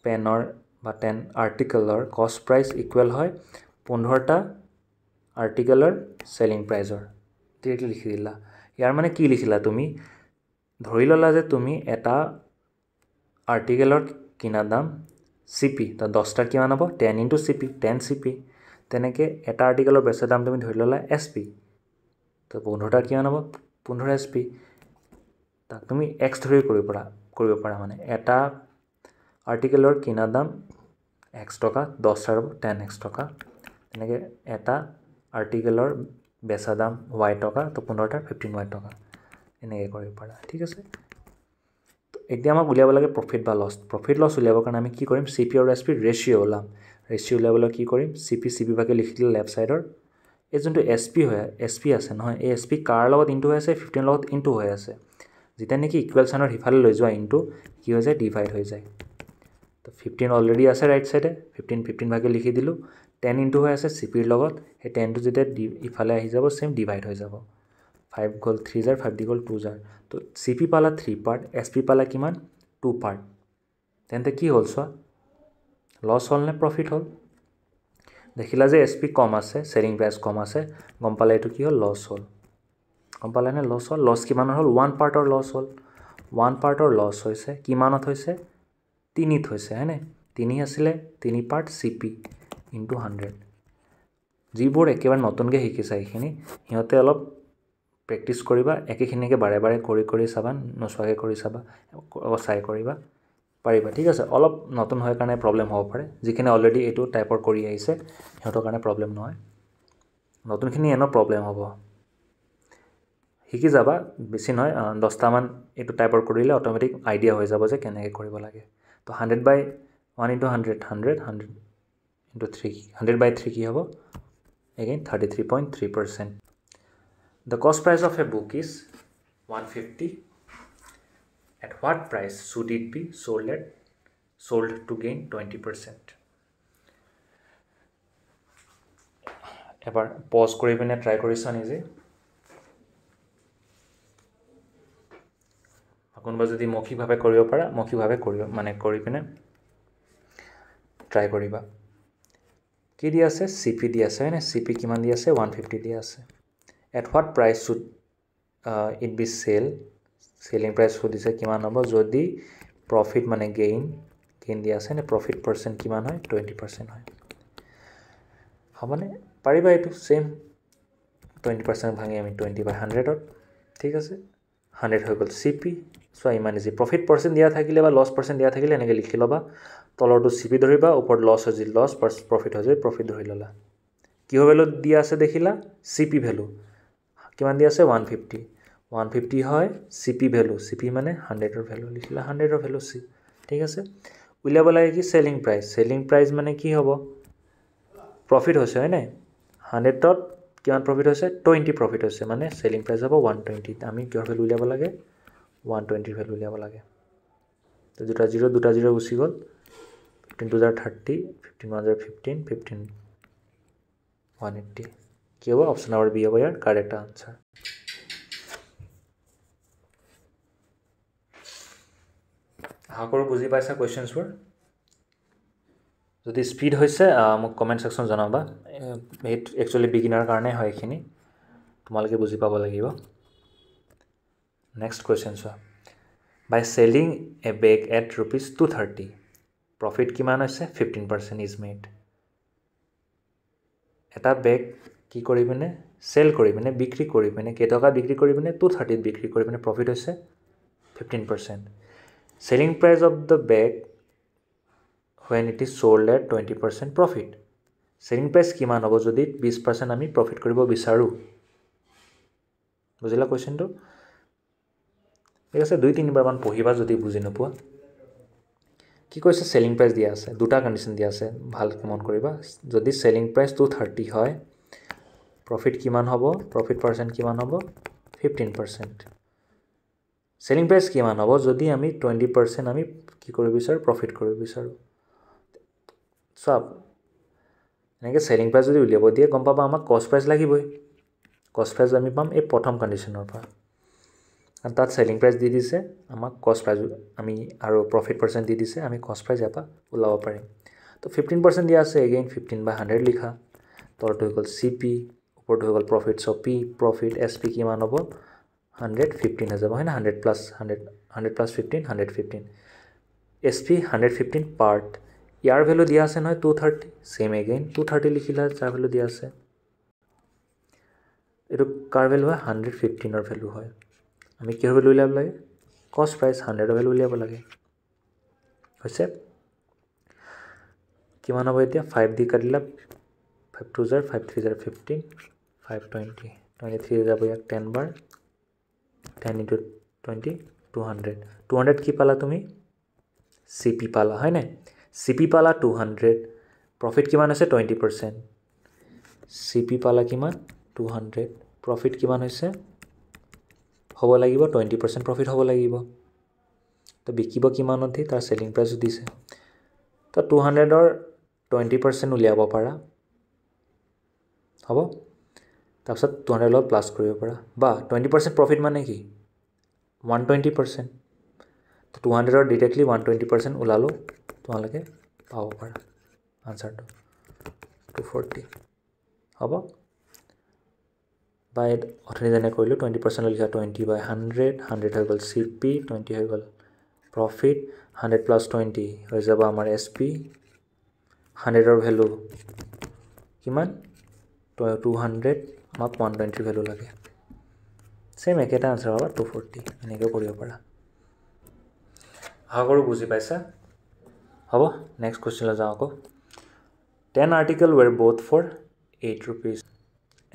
[SPEAKER 1] পেনৰ বা টেন আৰ্টিকেলৰ কষ্ট প্ৰাইচ ইকুৱেল হয় পোন্ধৰটা আৰ্টিকেলৰ চেলিং প্ৰাইজৰ ডিৰেক্টলি লিখি দিলা ইয়াৰ মানে কি লিখিলা তুমি ধৰি ল'লা যে তুমি এটা আৰ্টিকেলৰ কিনা দাম চি পি তো দহটাত কিমান হ'ব ten into P ten C P তেনেকৈ এটা আৰ্টিকেলৰ বেছৰ দাম তুমি ধৰি ল'লা এছ পি তো পোন্ধৰটাত কিমান হ'ব পোন্ধৰ এছ পি তাক তুমি এক্স ধৰি কৰিব পাৰা কৰিব পাৰা মানে এটা আৰ্টিকেলৰ কিনা দাম এক্স টকা দহটাৰ হ'ব টেন এক্স টকা তেনেকৈ এটা আৰ্টিকেলৰ বেচা দাম ৱাই টকা তো পোন্ধৰটাৰ ফিফটিন ৱাই টকা এনেকৈ কৰিব পাৰা ঠিক আছে এতিয়া আমাক উলিয়াব লাগে প্ৰফিট বা লছ প্ৰফিট লছ উলিয়াবৰ কাৰণে আমি কি কৰিম চি পি আৰু এছ পি ৰেচিঅ' ওলাম ৰেচিঅ' উলিয়াবলৈ কি কৰিম চি পি চি পি ভাগে লিখি দিলে লেফ্ট চাইডৰ এই যোনটো এছ পি হয় এছ পি আছে নহয় এই এছ পি কাৰ লগত ইনটু হৈ আছে ফিফটিনৰ লগত ইনটু হৈ আছে যেতিয়া নেকি ইকুৱেল চাইনৰ সিফালে লৈ যোৱা ইনটু কি হৈ যায় ডিভাইড হৈ যায় তো ফিফটিন অলৰেডি আছে ৰাইট চাইডে ফিফটিন ফিফটিন ভাগে লিখি দিলোঁ টেন ইণ্টু হৈ আছে চি পিৰ লগত সেই টেনটো যেতিয়া ডি ইফালে আহি যাব চেম ডিভাইড হৈ যাব ফাইভ গ'ল থ্ৰী জাৰ ফাইভ ডি গ'ল টু জাৰ তো চি পি পালা থ্ৰী পাৰ্ট এছ পি পালা কিমান টু পাৰ্ট তেন্তে কি হ'ল চোৱা লছ হ'ল নে প্ৰফিট হ'ল দেখিলা যে এছ পি কম আছে চেলিং প্ৰাইচ কম আছে গম পালে এইটো কি হ'ল লছ হ'ল গম পালে নে লছ হ'ল লছ কিমানৰ হ'ল ওৱান পাৰ্টৰ লছ হ'ল ওৱান পাৰ্টৰ লছ হৈছে কিমানত হৈছে তিনিত হৈছে হয়নে তিনি আছিলে তিনি part C P into hundred যিবোৰ একেবাৰে নতুনকৈ শিকিছে এইখিনি সিহঁতে অলপ প্ৰেক্টিচ কৰিবা একেখিনিকে বাৰে বাৰে কৰি কৰি চাবা নোচোৱাকৈ কৰি চাবা চাই কৰিবা পাৰিবা ঠিক আছে অলপ নতুন হয় কাৰণে প্ৰব্লেম হ'ব পাৰে যিখিনি অলৰেডি এইটো টাইপৰ কৰি আহিছে সিহঁতৰ কাৰণে প্ৰব্লেম নহয় নতুনখিনি এনেও প্ৰব্লেম হ'ব শিকি যাবা বেছি নহয় দহটামান এইটো টাইপৰ কৰিলে অট'মেটিক আইডিয়া হৈ যাব যে কেনেকৈ কৰিব লাগে তো hundred by one into hundred hundred hundred into three hundred by three কি হ'ব again thirty three point three percent The cost price of a book is 150. At what price should it be sold at? Sold to gain 20%. Ever pause curve in a tricorison is it? কোনোবা যদি মৌখিকভাৱে কৰিব পাৰা মৌখিকভাৱে কৰিব মানে কৰি পিনে try কৰিবা কি দি আছে চি পি দি আছে হয়নে চি পি কিমান দি আছে ওৱান ফিফটি দি আছে at what price should it be sell selling price সুধিছে কিমান হ'ব যদি প্ৰফিট মানে গেইন গেইন দিয়া আছে নে প্ৰফিট পাৰ্চেণ্ট কিমান হয় টুৱেণ্টি পাৰ্চেণ্ট হয় হ'বনে পাৰিবা এইটো ছেম টুৱেণ্টি পাৰ্চেণ্ট ভাঙি আমি টুৱেণ্টি বাই হাণ্ড্ৰেডত ঠিক আছে হাণ্ড্ৰেড হৈ গ'ল চি পি চোৱা ইমান ইজি প্ৰফিট পাৰ্চেণ্ট দিয়া থাকিলে বা লছ পাৰ্চেণ্ট দিয়া থাকিলে এনেকৈ লিখি ল'বা তলৰটো চি পি ধৰিবা ওপৰত লছ হৈ যদি লছ পাৰ্চ প্ৰফিট হৈ যদি প্ৰফিট ধৰি ল'লা কিহৰ ভেলু দিয়া আছে দেখিলা চি পি ভেলু কিমান দি আছে ওৱান ফিফটি ওৱান ফিফটি হয় C P value C P মানে হাণ্ড্ৰেডৰ ভেলু লিখিলে হাণ্ড্ৰেডৰ ভেলু চি ঠিক আছে উলিয়াব লাগে কি চেলিং প্ৰাইচ চেলিং প্ৰাইচ মানে কি হ'ব প্ৰফিট হৈছে হয়নে হাণ্ড্ৰেডত কিমান প্ৰফিট হৈছে টুৱেণ্টি প্ৰফিট হৈছে মানে চেলিং প্ৰাইচ হ'ব ওৱান টুৱেণ্টিত আমি কিহৰ ভেলু উলিয়াব লাগে ওৱান টুৱেণ্টিৰ ভেলু উলিয়াব লাগে দুটা জিৰ' দুটা জিৰ' গুচি গ'ল fifteen two are thirty fifteen one are fifteen fifteen one eighty কি হ'ব অপশ্যন নম্বৰ বি হ'ব ইয়াৰ কাৰেক্ট আনচাৰ আশা কৰোঁ বুজি পাইছা কুৱেশ্যনছবোৰ যদি স্পীড হৈছে মোক কমেণ্ট ছেকশ্যন জনাবা এই একচুৱেলি বিগিনাৰ কাৰণে হয় এইখিনি তোমালোকে বুজি পাব লাগিব নেক্সট কুৱেশ্যন চোৱা by selling a bag at rupees two thirty profit কিমান হৈছে ফিফটিন পাৰ্চেণ্ট ইজ মেড এটা বেগ কি কৰি পিনে চেল কৰি পিনে বিক্ৰী কৰি পিনে কেইটকা বিক্ৰী কৰি পিনে টু থাৰ্টিত বিক্ৰী কৰি পিনে প্ৰফিট হৈছে fifteen percent selling price of the bag when it is sold at twenty percent profit selling price কিমান হ'ব যদি বিছ পাৰ্চেণ্ট আমি প্ৰফিট কৰিব বিচাৰোঁ বুজিলা কুৱেশ্যনটো ঠিক আছে দুই তিনিবাৰমান পঢ়িবা যদি বুজি নোপোৱা কি কৈছে চেলিং প্ৰাইচ দিয়া আছে দুটা কণ্ডিশ্যন দিয়া আছে ভালকৈ মন কৰিবা যদি চেলিং প্ৰাইচ টু থাৰ্টি হয় প্ৰফিট কিমান হ'ব প্ৰফিট পাৰ্চেণ্ট কিমান হ'ব ফিফটিন পাৰ্চেণ্ট চেলিং প্ৰাইচ কিমান হ'ব যদি আমি টুৱেণ্টি পাৰ্চেণ্ট আমি কি কৰিব বিচাৰোঁ প্ৰফিট কৰিব বিচাৰোঁ চব এনেকৈ চেলিং প্ৰাইচ যদি উলিয়াব দিয়ে গম পাব আমাক কষ্ট প্ৰাইচ লাগিবই কষ্ট প্ৰাইচ আমি পাম এই প্ৰথম কণ্ডিশ্যনৰ পৰা আৰু তাত চেলিং প্ৰাইচ দি দিছে আমাক কষ্ট প্ৰাইজ আমি আৰু প্ৰফিট পাৰ্চেণ্ট দি দিছে আমি কষ্ট প্ৰাইজ ইয়াৰ পৰা ওলাব পাৰিম তো ফিফটিন পাৰ্চেণ্ট দিয়া আছে এগেইন ফিফটিন বাই হাণ্ড্ৰেড লিখা তলটো হৈ গ'ল চি পি ওপৰত হৈ গ'ল profit so' P profit S P কিমান হ'ব হাণ্ড্ৰেড ফিফটিন হৈ যাব হয়নে hundred plus hundred hundred plus fifteen hundred fifteen S P hundred fifteen part ইয়াৰ ভেলু দিয়া আছে নহয় two thirty same again two thirty লিখিলা যাৰ ভেলু দিয়া আছে এইটো কাৰ ভেলু হয় হাণ্ড্ৰেড ফিফটিনৰ ভেলু হয় আমি কিহৰ ভেলু উলিয়াব লাগে কষ্ট প্ৰাইচ হাণ্ড্ৰেডৰ ভেলু উলিয়াব লাগে হৈছে কিমান হ'ব এতিয়া ফাইভ দি কাটিলা five two are five three are fifteen five twenty twenty three যাব ইয়াক টেন বাৰ ten into twenty two hundred two hundred কি পালা তুমি চি পি পালা হয়নে চি পি পালা টু হাণ্ড্ৰেড প্ৰফিট কিমান হৈছে টুৱেণ্টি পাৰ্চেণ্ট চি পি পালা কিমান টু হাণ্ড্ৰেড প্ৰফিট কিমান হৈছে হ'ব লাগিব টুৱেণ্টি পাৰ্চেণ্ট প্ৰফিট হ'ব লাগিব তো বিকিব কিমানত দি তাৰ চেলিং প্ৰাইচো দিছে তো টু হাণ্ড্ৰেডৰ টুৱেণ্টি পাৰ্চেণ্ট উলিয়াব পাৰা হ'ব তাৰপিছত টু হাণ্ড্ৰেড অলপ প্লাছ কৰিব পাৰা বা টুৱেণ্টি পাৰ্চেণ্ট প্ৰফিট মানে কি ওৱান টুৱেণ্টি পাৰ্চেণ্ট টু হাণ্ড্ৰেডৰ ডিৰেক্টলি ওৱান টুৱেণ্টি পাৰ্চেণ্ট ওলালোঁ তোমালোকে পাব পাৰা আনচাৰটো টু ফৰ্টি হ'ব বা এই অথনি যেনে কৰিলোঁ টুৱেণ্টি পাৰ্চেণ্ট লিখা টুৱেণ্টি বাই হাণ্ড্ৰেড হাণ্ড্ৰেড হৈ গ'ল চি পি টুৱেণ্টি হৈ গ'ল প্ৰফিট হাণ্ড্ৰেড প্লাছ টুৱেণ্টি হৈ যাব আমাৰ এছ পি হাণ্ড্ৰেডৰ ভেলু কিমান টু হাণ্ড্ৰেড আমাক ওৱান টুৱেণ্টি ভেলু লাগে ছেম একেটা আনচাৰ পাবা টু ফৰ্টি এনেকৈ কৰিব পাৰা আশা কৰোঁ বুজি পাইছা হ'ব নেক্সট কুৱেশ্যনলৈ যাওঁ আকৌ ten article were bought for eight rupees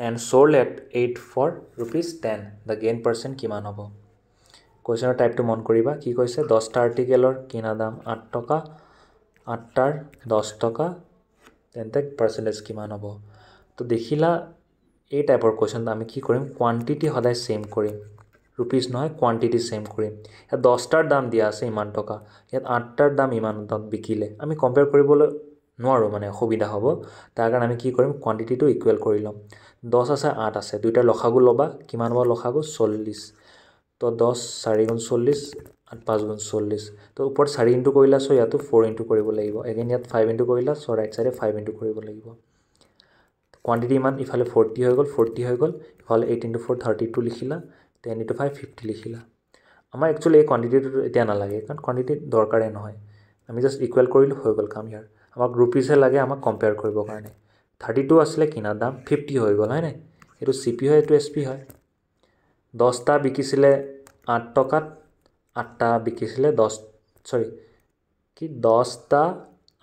[SPEAKER 1] and sold at eight for rupees ten the gain percent কিমান হ'ব কুৱেশ্যনৰ টাইপটো মন কৰিবা কি কৈছে দহটা আৰ্টিকেলৰ কিনা দাম আঠ টকা আঠটাৰ দহ টকা তেন্তে পাৰ্চেণ্টেজ কিমান হ'ব তো দেখিলা এই টাইপৰ কুৱেশ্যন আমি কি কৰিম কোৱান্টিটি সদায় ছেম কৰিম ৰুপিজ নহয় কোৱান্টিটি ছেম কৰিম ইয়াত দহটাৰ দাম দিয়া আছে ইমান টকা ইয়াত আঠটাৰ দাম ইমান বিকিলে আমি কম্পেয়াৰ কৰিবলৈ নোৱাৰোঁ মানে অসুবিধা হ'ব তাৰ কাৰণে আমি কি কৰিম কোৱান্টিটিটো ইকুৱেল কৰি ল'ম দহ আছে আঠ আছে দুইটাৰ লখাগু ল'বা কিমান হ'ব লখাগু চল্লিছ তো দহ চাৰি গুণ চল্লিছ আঠ পাঁচ গুণ চল্লিছ তো ওপৰত চাৰি ইণ্টু কৰিলা চ' ইয়াতো ফ'ৰ ইণ্টু কৰিব লাগিব এগেইন ইয়াত ফাইভ ইণ্টু কৰিলা চ' ৰাইট ছাইডে ফাইভ ইণ্টু কৰিব লাগিব কোৱাণ্টিটি ইমান ইফালে ফৰ্টি হৈ গ'ল ফৰ্টি হৈ গ'ল ইফালে eight into four thirty two লিখিলা টেন ইণ্টু ফাইভ ফিফটি লিখিলা আমাৰ একচুৱেলি এই কোৱাণ্টিটিটো এতিয়া নালাগে কাৰণ কোৱান্টিটি দৰকাৰে নহয় আমি জাষ্ট ইকুৱেল কৰিলোঁ হৈ গ'ল কাম ইয়াৰ আমাক ৰুপিজহে লাগে আমাক কম্পেয়াৰ কৰিবৰ কাৰণে থাৰ্টি টু আছিলে কিনা দাম ফিফটি হৈ গ'ল হয়নে এইটো চি পি হয় এইটো এছ পি হয় দহটা বিকিছিলে আঠ টকাত আঠটা বিকিছিলে দহ চৰি কি দহটা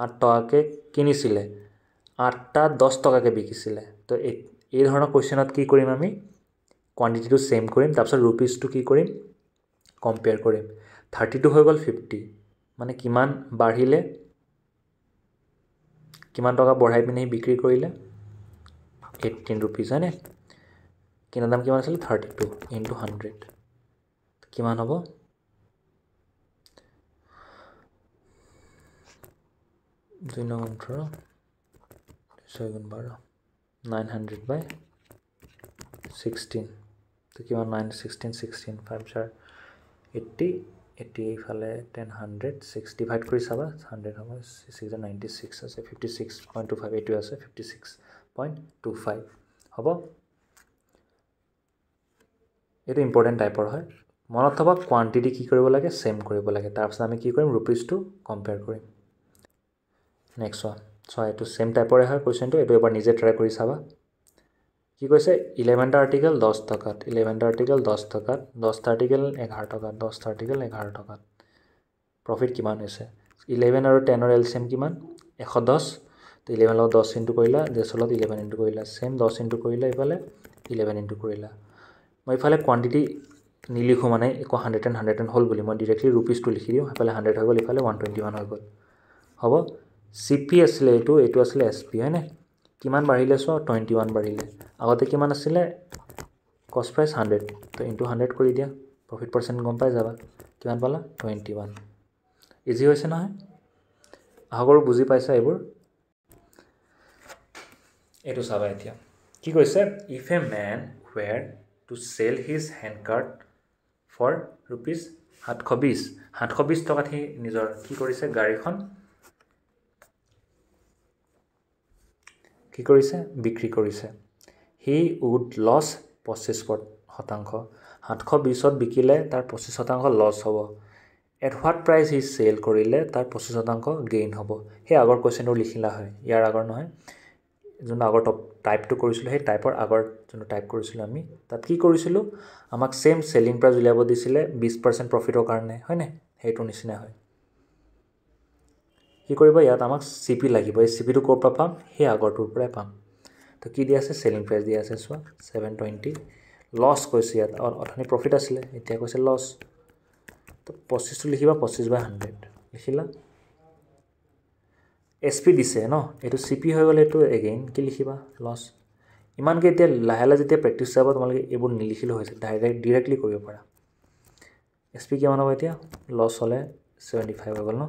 [SPEAKER 1] আঠ টকাকৈ কিনিছিলে আঠটা দহ টকাকৈ বিকিছিলে তো এই ধৰণৰ কুৱেশ্যনত কি কৰিম আমি কোৱান্টিটিটো চেম কৰিম তাৰপিছত ৰুপিজটো কি কৰিম কম্পেয়াৰ কৰিম থাৰ্টি টু হৈ গ'ল ফিফটি মানে কিমান বাঢ়িলে কিমান টকা বঢ়াই পিনে বিক্ৰী কৰিলে এইটিন ৰুপিজ হয়নে কিনা দাম কিমান আছিলে থাৰ্টি টু ইনটু হাণ্ড্ৰেড কিমান হ'ব দুই নম্বৰ ওঠৰ ছয়গুণ বাৰ নাইন হাণ্ড্ৰেড বাই ছিক্সটিন তো কিমান nine sixteen sixteen five are eighty eighty এইফালে টেন হাণ্ড্ৰেড ছিক্স ডিভাইড কৰি চাবা হাণ্ড্ৰেড হ'ব ছিক্স নাইণ্টি ছিক্স আছে fifty six point two five এইটো আছে fifty six point two five হ'ব এইটো ইম্পৰ্টেণ্ট টাইপৰ হয় মনত থকা কোৱাণ্টিটি কি কৰিব লাগে ছেম কৰিব লাগে তাৰপিছত আমি কি কৰিম ৰুপিজটো কম্পেয়াৰ কৰিম নেক্সট ওৱান চোৱা এইটো ছেম টাইপৰে হয় কুৱেশ্যনটো এইটো এবাৰ নিজে ট্ৰাই কৰি চাবা কি কৈছে ইলেভেণ্ট আৰ্টিকেল দহ টকাত ইলেভেণ্ট আৰ্টিকেল দহ টকাত দহটা আৰ্টিকেল এঘাৰ টকাত দহটা আৰ্টিকেল এঘাৰ টকাত প্ৰফিট কিমান হৈছে ইলেভেন আৰু টেনৰ এল চেম কিমান এশ দহ তো ইলেভেন লগত দহ ইণ্টু কৰিলা ডেছৰ লগত ইলেভেন ইণ্টু কৰিলা ছেম দহ ইণ্টু কৰিলা এইফালে ইলেভেন ইণ্টু কৰিলা মই ইফালে কোৱাণ্টিটি নিলিখোঁ মানে একো হাণ্ড্ৰেড এণ্ড হাণ্ড্ৰেড এণ্ড হ'ল বুলি মই ডিৰেক্টলি ৰুপিজটো লিখি দিওঁ সেইফালে হাণ্ড্ৰেড হৈ গ'ল ইফালে ওৱান টুৱেণ্টি ওৱান হৈ গ'ল হ'ব চি পি আছিলে এইটো এইটো আছিলে এছ পি হয়নে কিমান বাঢ়িলে চোৱা টুৱেণ্টি ওৱান বাঢ়িলে আগতে কিমান আছিলে কষ্ট প্ৰাইচ হাণ্ড্ৰেড তো ইনটু হাণ্ড্ৰেড কৰি দিয়া প্ৰফিট পাৰ্চেণ্ট গম পাই যাবা কিমান পালা টুৱেণ্টি ওৱান ইজি হৈছে নহয় আশা কৰোঁ বুজি পাইছা এইবোৰ এইটো চাবা এতিয়া কি কৈছে if a man were to sell his hand cart for rupees সাতশ বিছ সাতশ বিছ টকাত সি নিজৰ কি কৰিছে গাড়ীখন কি কৰিছে বিক্ৰী কৰিছে সি উড লছ পঁচিছ শতাংশ সাতশ বিছত বিকিলে তাৰ পঁচিছ শতাংশ লছ হ'ব এট হোৱাট প্ৰাইচ সি চেল কৰিলে তাৰ পঁচিছ শতাংশ গেইন হ'ব সেই আগৰ কুৱেশ্যনটো লিখিলা হয় ইয়াৰ আগৰ নহয় যোনটো আগৰ টপ টাইপটো কৰিছিলোঁ সেই টাইপৰ আগৰ যোনটো টাইপ কৰিছিলোঁ আমি তাত কি কৰিছিলোঁ আমাক ছেইম চেলিং প্ৰাইজ উলিয়াব দিছিলে বিছ পাৰ্চেণ্ট প্ৰফিটৰ কাৰণে হয়নে সেইটোৰ নিচিনা হয় কি কৰিব ইয়াত আমাক চি পি লাগিব এই চি পিটো ক'ৰ পৰা পাম সেই আগৰটোৰ পৰাই পাম তো কি দিয়া আছে চেলিং প্ৰাইচ দিয়া আছে চোৱা ছেভেন টুৱেণ্টি লছ কৈছে ইয়াত অথনি প্ৰফিট আছিলে এতিয়া কৈছে লছ তো পঁচিছটো লিখিবা পঁচিছ বাই হাণ্ড্ৰেড লিখিলা এছ পি দিছে ন এইটো চি পি হৈ গ'লে এইটো এগেইন কি লিখিবা লছ ইমানকৈ এতিয়া লাহে লাহে যেতিয়া প্ৰেক্টিছ চাব তোমালোকে এইবোৰ নিলিখিলো হৈছে ডাইৰেক্ট ডিৰেক্টলি কৰিব পাৰা এছ পি কিমান হ'ব এতিয়া লছ হ'লে ছেভেণ্টি ফাইভ হৈ গ'ল ন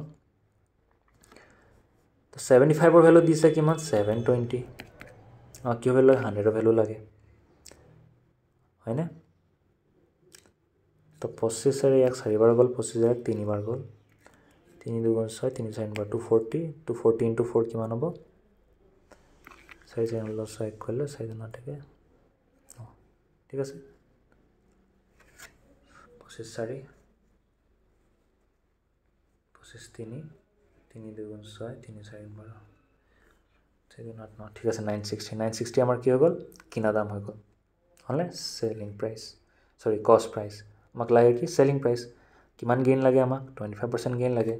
[SPEAKER 1] চেভেণ্টি ফাইভৰ ভেলু দিছে কিমান ছেভেন টুৱেণ্টি অঁ কি ভেলু লাগে হাণ্ড্ৰেডৰ ভেলু লাগে হয়নে তো পঁচিছ হাজাৰ ইয়াক চাৰিবাৰ গ'ল পঁচিছ হাজাৰ তিনিবাৰ গ'ল তিনি দুগুণ ছয় তিনি চাৰিবাৰ two forty two forty into four কিমান হ'ব চাৰি চাৰি ষোল্ল ছয় এক কৰিলে চাৰিজনৰ থাকে অঁ ঠিক আছে পঁচিছ চাৰি পঁচিছ তিনি তিনি দুগুণ ছয় তিনি চাৰি বাৰ থ্ৰী আঠ ন ঠিক আছে নাইন ছিক্সটি নাইন ছিক্সটি আমাৰ কি হৈ গ'ল কিনা দাম হৈ গ'ল হ'লনে চেলিং প্ৰাইচ চৰি কষ্ট প্ৰাইচ আমাক লাগে কি চেলিং প্ৰাইচ কিমান গেইন লাগে আমাক টুৱেণ্টি ফাইভ পাৰ্চেণ্ট গেইন লাগে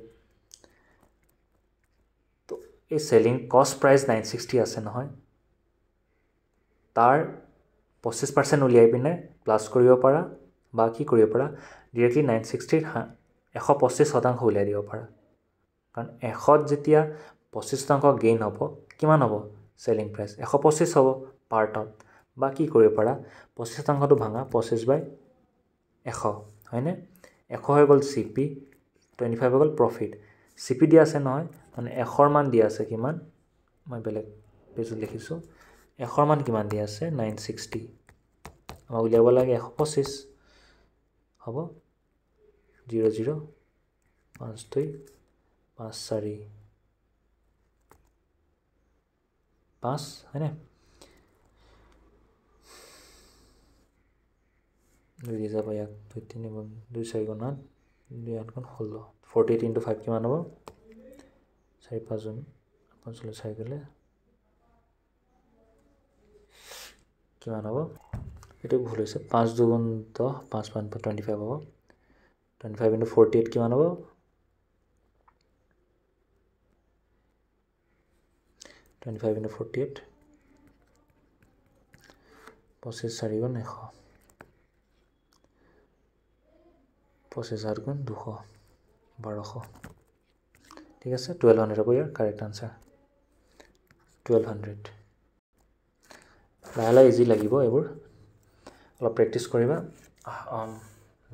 [SPEAKER 1] তো এই চেলিং কষ্ট প্ৰাইচ নাইন ছিক্সটি আছে নহয় তাৰ পঁচিছ পাৰ্চেণ্ট উলিয়াই পিনে প্লাছ কৰিব পাৰা বা কি কৰিব পাৰা ডিৰেক্টলি নাইন ছিক্সটিৰ এশ পঁচিছ শতাংশ উলিয়াই দিব পাৰা কাৰণ এশত যেতিয়া পঁচিছ শতাংশ গেইন হ'ব কিমান হ'ব চেলিং প্ৰাইচ এশ পঁচিছ হ'ব পাৰ্টত বা কি কৰিব পাৰা পঁচিছ শতাংশটো ভাঙা পঁচিছ বাই এশ হয়নে এশ হৈ গ'ল চি পি টুৱেণ্টি ফাইভ হৈ গ'ল প্ৰফিট চি পি দিয়া আছে নহয় মানে এশৰ মান দিয়া আছে কিমান মই বেলেগ পেজত লিখিছোঁ এশৰ মান কিমান দিয়া আছে নাইন ছিক্সটি আমাক উলিয়াব লাগে এশ পঁচিছ হ'ব জিৰ' জিৰ' পাঁচ দুই পাঁচ চাৰি পাঁচ হয়নে দুই দি যাব ইয়াক দুই তিনি গুণ দুই চাৰি গুণ আঠ দুই আঠ গুণ ষোল্ল ফৰ্টি এইট ইণ্টু ফাইভ কিমান হ'ব চাৰি পাঁচ গুণ পঞ্চল্লিছ চাৰি গ'লে কিমান হ'ব এইটো ভুল হৈছে পাঁচ দুগুণ দহ পাঁচ পাঁচ টুৱেণ্টি ফাইভ হ'ব twenty five into forty eight কিমান হ'ব twenty five into forty eight পঁচিছ চাৰি গুণ এশ পঁচিছ আঠ গুণ দুশ বাৰশ ঠিক আছে টুৱেল্ভ হাণ্ড্ৰেড হ'ব ইয়াৰ কাৰেক্ট আনচাৰ টুৱেল্ভ হাণ্ড্ৰেড লাহে লাহে ইজি লাগিব এইবোৰ অলপ প্ৰেক্টিচ কৰিবা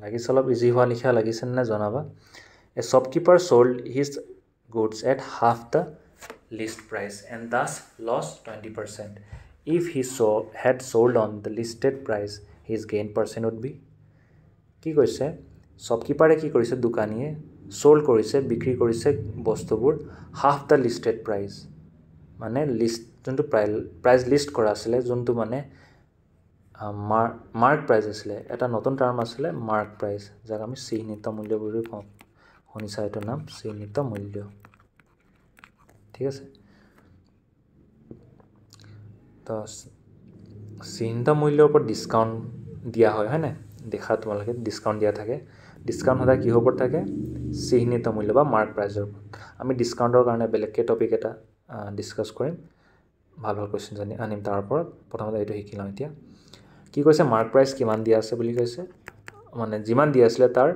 [SPEAKER 1] লাগিছে অলপ ইজি হোৱা নিশা লাগিছেনে জনাবা a shopkeeper sold his goods at half the list price and thus lost 20% if he saw had sold on the listed price his gain percent would be কি কৈছে শ্বপকিপাৰে কি কৰিছে দোকানীয়ে ছ'ল্ড কৰিছে বিক্ৰী কৰিছে বস্তুবোৰ হাফ দ্য লিষ্টেড প্ৰাইজ মানে লিষ্ট যোনটো প্ৰাই প্ৰাইজ লিষ্ট কৰা আছিলে যোনটো মানে মাৰ মাৰ্ক প্ৰাইজ আছিলে এটা নতুন টাৰ্ম আছিলে মাৰ্ক প্ৰাইজ যাক আমি চিহ্নিত মূল্য বুলি কওঁ শুনিছা এইটো নাম চিহ্নিত মূল্য ঠিক আছে তো চিন্তা মূল্যৰ ওপৰত ডিছকাউণ্ট দিয়া হয় হয়নে দেখা তোমালোকে ডিছকাউণ্ট দিয়া থাকে ডিছকাউণ্ট সদায় কিহৰ ওপৰত থাকে চিহ্নিত মূল্য বা মাৰ্ক প্ৰাইজৰ ওপৰত আমি ডিছকাউণ্টৰ কাৰণে বেলেগকৈ টপিক এটা ডিছকাছ কৰিম ভাল ভাল কুৱেশ্যন জানি আনিম তাৰ ওপৰত প্ৰথমতে এইটো শিকি লওঁ এতিয়া কি কৈছে মাৰ্ক প্ৰাইচ কিমান দিয়া আছে বুলি কৈছে মানে যিমান দিয়া আছিলে তাৰ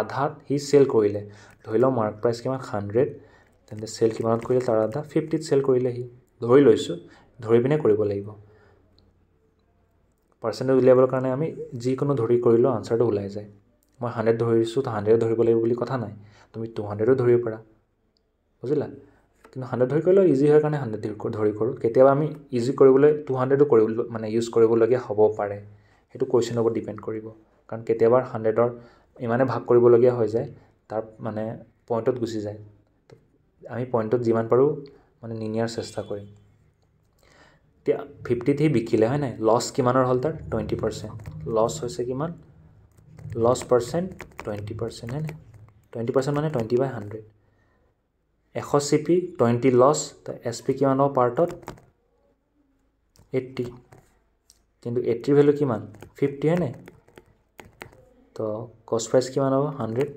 [SPEAKER 1] আধাত সি চেল কৰিলে ধৰি লওক মাৰ্ক প্ৰাইচ কিমান হাণ্ড্ৰেড তেন্তে চেল কিমানত কৰিলে তাৰ আধা ফিফটিত চেল কৰিলে সি ধৰি লৈছোঁ ধৰি পিনে কৰিব লাগিব পাৰ্চেণ্টেজ উলিয়াবৰ কাৰণে আমি যিকোনো ধৰি কৰিলেও আনচাৰটো ওলাই যায় মই হাণ্ড্ৰেড ধৰিছোঁ তো হাণ্ড্ৰেড ধৰিব লাগিব বুলি কথা নাই তুমি টু হাণ্ড্ৰেডো ধৰিব পাৰা বুজিলা কিন্তু হাণ্ড্ৰেড ধৰি কৰিলেও ইজি হয় কাৰণে হাণ্ড্ৰেড ধৰি কৰোঁ কেতিয়াবা আমি ইজি কৰিবলৈ টু হাণ্ড্ৰেডো কৰিব মানে ইউজ কৰিবলগীয়া হ'ব পাৰে সেইটো কুৱেশ্যনৰ ওপৰত ডিপেণ্ড কৰিব কাৰণ কেতিয়াবা হাণ্ড্ৰেডৰ ইমানে ভাগ কৰিবলগীয়া হৈ যায় তাৰ মানে পইণ্টত গুচি যায় আমি পইণ্টত যিমান পাৰোঁ মানে নিনিয়াৰ চেষ্টা কৰিম এতিয়া ফিফটি থ্ৰী বিকিলে হয় নাই লছ কিমানৰ হ'ল তাৰ টুৱেণ্টি পাৰ্চেণ্ট লছ হৈছে কিমান লছ পাৰ্চেণ্ট টুৱেণ্টি পাৰ্চেণ্ট হয়নে টুৱেণ্টি পাৰ্চেণ্ট মানে টুৱেণ্টি বাই হাণ্ড্ৰেড এশ C P twenty loss S P কিমান হ'ব পাৰ্টত এইট্টি কিন্তু এইট্টিৰ ভেলু কিমান ফিফটি হয়নে তো কষ্ট প্ৰাইচ কিমান হ'ব হাণ্ড্ৰেড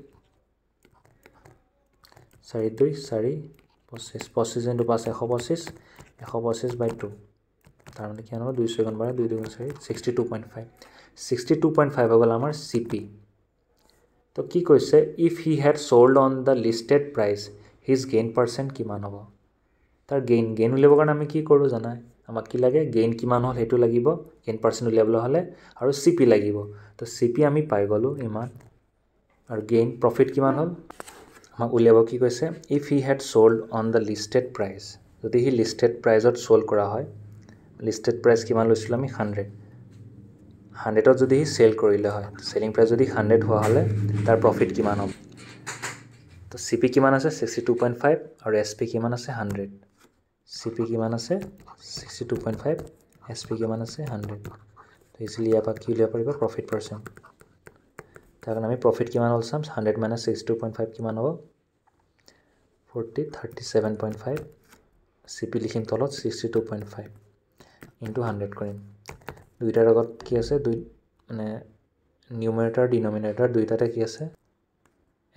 [SPEAKER 1] চাৰি দুই চাৰি পঁচিছ পঁচিছ ইনটো পাঁচ এশ পঁচিছ এশ পঁচিছ বাই টু তাৰমানে কি আনো দুই ছেকেণ্ড বাৰে দুই দুই চাৰি sixty two point five sixty two point five হৈ গ'ল আমাৰ চি পি তো কি কৈছে if he had sold on the listed price his gain percent কিমান হ'ব তাৰ গেইন গেইন উলিয়াবৰ কাৰণে আমি কি কৰোঁ জানাই আমাক কি লাগে গেইন কিমান হ'ল সেইটো লাগিব গেইন পাৰ্চেণ্ট উলিয়াবলৈ হ'লে আৰু চি পি লাগিব তো চি পি আমি পাই গ'লোঁ ইমান আৰু গেইন প্ৰফিট কিমান হ'ল আমাক উলিয়াব কি কৈছে if he had sold on the listed price যদি সি লিষ্টেড প্ৰাইজত ছ'ল্ড কৰা হয় লিষ্টেড প্ৰাইচ কিমান লৈছিলোঁ আমি হাণ্ড্ৰেড হাণ্ড্ৰেডত যদি সি চেল কৰিলে হয় চেলিং প্ৰাইচ যদি হাণ্ড্ৰেড হোৱা হ'লে তাৰ প্ৰফিট কিমান হ'ব তো চি পি কিমান আছে ছিক্সটি টু পইণ্ট ফাইভ আৰু এছ পি কিমান আছে হাণ্ড্ৰেড চি পি কিমান আছে sixty two point five S P কিমান আছে হাণ্ড্ৰেড ইজিলি ইয়াৰ পৰা কি উলিয়াব পাৰিব প্ৰফিট পাৰ্চেণ্ট তাৰ কাৰণে আমি প্ৰফিট কিমান হ'ল sum hundred minus six two point five কিমান হ'ব forty thirty seven point five C P লিখিম তলত sixty two point five into hundred কৰিম দুইটাৰ লগত কি আছে দুই মানে নিউমিনেটাৰ ডিনমিনেটাৰ দুইটাতে কি আছে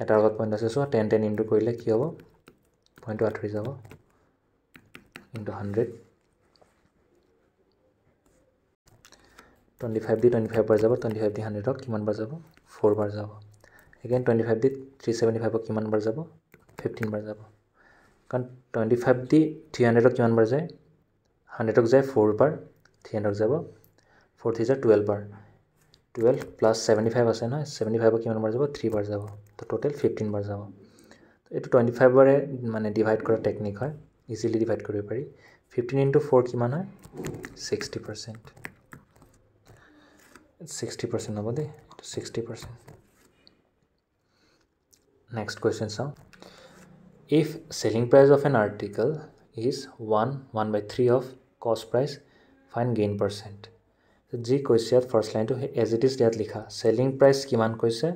[SPEAKER 1] এটাৰ লগত পইণ্ট আছে চোৱা টেন টেন ইনটু কৰিলে কি হ'ব পইণ্টটো আঁতৰি যাব ইণ্টু হাণ্ড্ৰেড টুৱেণ্টি ফাইভ দি টুৱেণ্টি ফাইভ বাৰ যাব টুৱেণ্টি ফাইভ দি হাণ্ড্ৰেডত কিমান বাৰ যাব ফ'ৰ বাৰ যাব এগেইন টুৱেণ্টি ফাইভ দি থ্ৰী ছেভেণ্টি ফাইভক কিমান বাৰ যাব ফিফটিন বাৰ যাব কাৰণ টুৱেণ্টি ফাইভ দি থ্ৰী হাণ্ড্ৰেডক কিমান বাৰ যায় হাণ্ড্ৰেডক যায় ফ'ৰ বাৰ থ্ৰী হাণ্ড্ৰেডক যাব ফ'ৰ থ্ৰী যায় টুৱেল্ভ বাৰ টুৱেল্ভ প্লাছ ছেভেণ্টি ফাইভ আছে নহয় ছেভেণ্টি ফাইভক কিমান বাৰ যাব থ্ৰী বাৰ যাব তো টোটেল ফিফটিন বাৰ যাব এইটো টুৱেণ্টি ফাইভৰে মানে ডিভাইড কৰা টেকনিক হয় ইজিলি ডিভাইড কৰিব পাৰি ফিফটিন ইন্টু ফ'ৰ কিমান হয় ছিক্সটি পাৰ্চেণ্ট ছিক্সটি পাৰ্চেণ্ট হ'ব দেই 60% next question some if selling price of an article is 1 1/3 of cost price find gain percent so जे কইছে ফার্স্ট লাইন তো এজ ইট ইজ दट লেখা সেলিং প্রাইস কি মান কইছে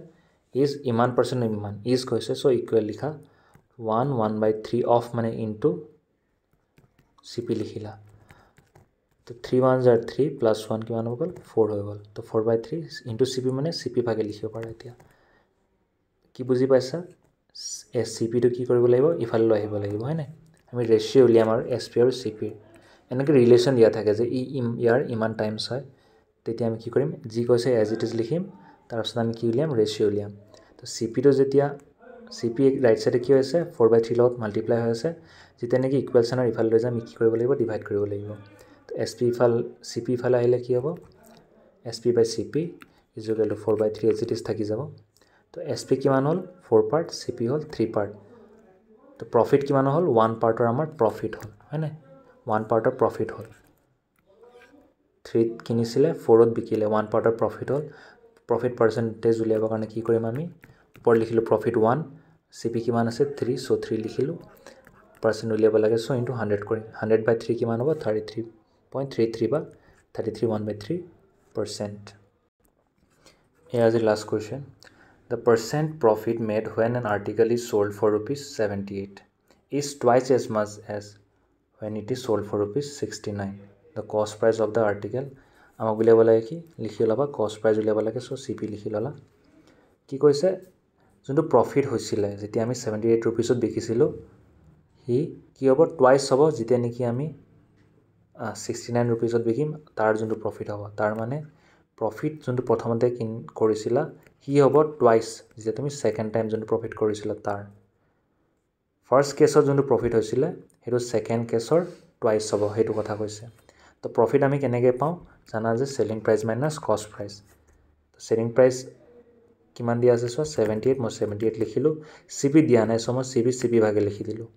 [SPEAKER 1] ইজ ইমান পার্সেন্ট ইমান ইজ কইছে সো ইকুয়াল লিখা 1 1/3 অফ মানে ইনটু সিপি লিখিলা তো থ্ৰী ওৱান জাৰ থ্ৰী প্লাছ ওৱান কিমান হৈ গ'ল ফ'ৰ হৈ গ'ল তো four by three into C P মানে চি পি ভাগে লিখিব পাৰা এতিয়া কি বুজি পাইছা এছ চি পিটো কি কৰিব লাগিব ইফালেলৈ আহিব লাগিব হয়নে আমি ৰেচিঅ' উলিয়াম আৰু এছ পি আৰু চি পিৰ এনেকৈ ৰিলেশ্যন দিয়া থাকে যে ই ইম ইয়াৰ ইমান টাইমছ হয় তেতিয়া আমি কি কৰিম যি কৈছে এজ ইট ইজ লিখিম তাৰপিছত আমি কি উলিয়াম ৰেচিঅ' উলিয়াম তো চি পিটো যেতিয়া চি পি ৰাইট ছাইডে কি হৈ আছে ফ'ৰ বাই থ্ৰীৰ লগত মাল্টিপ্লাই হৈ আছে যেতিয়া নেকি ইকুৱেলশ্যনৰ ইফালে লৈ যাম আমি কি কৰিব লাগিব ডিভাইড কৰিব লাগিব এছ পি ফাল চি পি ফালে আহিলে কি হ'ব S P by C P equal to four by three এইচ ডিছ থাকি যাব তো এছ পি কিমান হ'ল ফ'ৰ পাৰ্ট চি পি হ'ল থ্ৰী পাৰ্ট তো প্ৰফিট কিমান হ'ল ওৱান পাৰ্টৰ আমাৰ প্ৰফিট হ'ল হয়নে ওৱান পাৰ্টৰ প্ৰফিট হ'ল থ্ৰীত কিনিছিলে ফ'ৰত বিকিলে ওৱান পাৰ্টৰ প্ৰফিট হ'ল প্ৰফিট পাৰ্চেণ্টেজ উলিয়াবৰ কাৰণে কি কৰিম আমি ওপৰত লিখিলোঁ প্ৰফিট ওৱান চি পি কিমান আছে থ্ৰী চ' থ্ৰী লিখিলোঁ পাৰ্চেণ্ট উলিয়াব লাগে চ' ইনটো হাণ্ড্ৰেড কৰিম হাণ্ড্ৰেড বাই থ্ৰী কিমান হ'ব thirty three point three three বা thirty three one by three percent here is the last question the percent profit made when an article is sold for rupees 78 is twice as much as when it is sold for rupees 69 the cost price of the article আমাক উলিয়াব লাগে কি লিখি ওলাবা কষ্ট prize উলিয়াব লাগে চ' C P লিখি ল'লা কি কৈছে যোনটো প্ৰফিট হৈছিলে যেতিয়া আমি ছেভেণ্টি এইট ৰুপিছত বিকিছিলোঁ সি কি হ'ব টুৱাইচ হ'ব যেতিয়া নেকি আমি ছিক্সটি নাইন ৰুপিজত বিকিম তাৰ যোনটো প্ৰফিট হ'ব তাৰ মানে প্ৰফিট যোনটো প্ৰথমতে কিন কৰিছিলা সি হ'ব টুৱাইচ যেতিয়া তুমি ছেকেণ্ড টাইম যোনটো প্ৰফিট কৰিছিলা তাৰ ফাৰ্ষ্ট কেছত যোনটো প্ৰফিট হৈছিলে সেইটো ছেকেণ্ড কেছৰ টুৱাইচ হ'ব সেইটো কথা কৈছে তো প্ৰফিট আমি কেনেকৈ পাওঁ জানা যে selling price minus cost price selling price কিমান দিয়া আছে চোৱা ছেভেণ্টি এইট মই ছেভেণ্টি এইট লিখিলোঁ চি বি দিয়া নাই চ' মই চি বি চি পি ভাগে লিখি দিলোঁ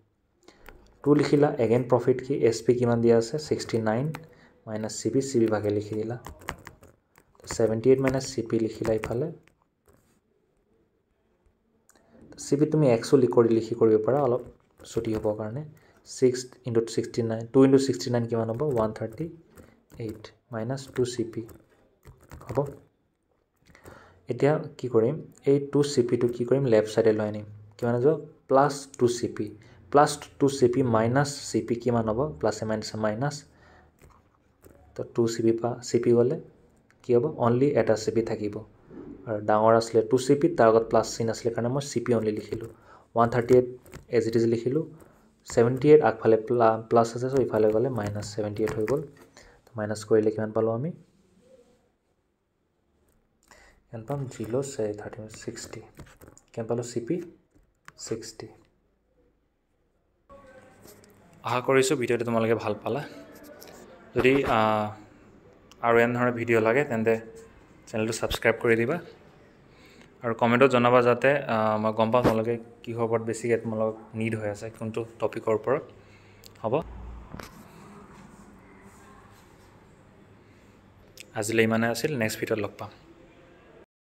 [SPEAKER 1] টু লিখিলা এগেইন প্ৰফিট কি এছ পি কিমান দিয়া আছে sixty nine minus C P C P ভাগে লিখি দিলা seventy eight minus C P লিখিলা ইফালে চি পি তুমি এক্সো লিখ কৰি লিখি কৰিব পাৰা অলপ চুটি হ'বৰ কাৰণে six into sixty nine two into sixty nine কিমান হ'ব one thirty eight minus two C P হ'ব এতিয়া কি কৰিম এই টু চি পিটো কি কৰিম লেফ্ট ছাইডে লৈ আনিম কিমান plus two C P plus 2 cp minus cp की मान होगा plus a minus a minus तो 2 cp पा cp गले की होगा only एटा cp था की होगा और डाउनवर्ड असले 2 cp तारगत plus c नसले करने में cp only लिखिलो 138 as it is लिखिलो 78 आख फले plus है तो इफाले गले minus 78 होगा बोल तो minus कोई लेके मान पालो आमी क्या पालो 0 से 30 में 60 क्या पालो cp 60 আশা কৰিছোঁ ভিডিঅ'টো তোমালোকে ভাল পালা যদি আৰু এনেধৰণৰ ভিডিঅ' লাগে তেন্তে চেনেলটো ছাবস্ক্ৰাইব কৰি দিবা আৰু কমেণ্টত জনাবা যাতে মই গম পাওঁ তোমালোকে কিহৰ ওপৰত বেছিকৈ তোমালোকক নিড হৈ আছে কোনটো টপিকৰ ওপৰত হ'ব আজিলৈ ইমানে আছিল নেক্সট ভিডিঅ'ত লগ পাম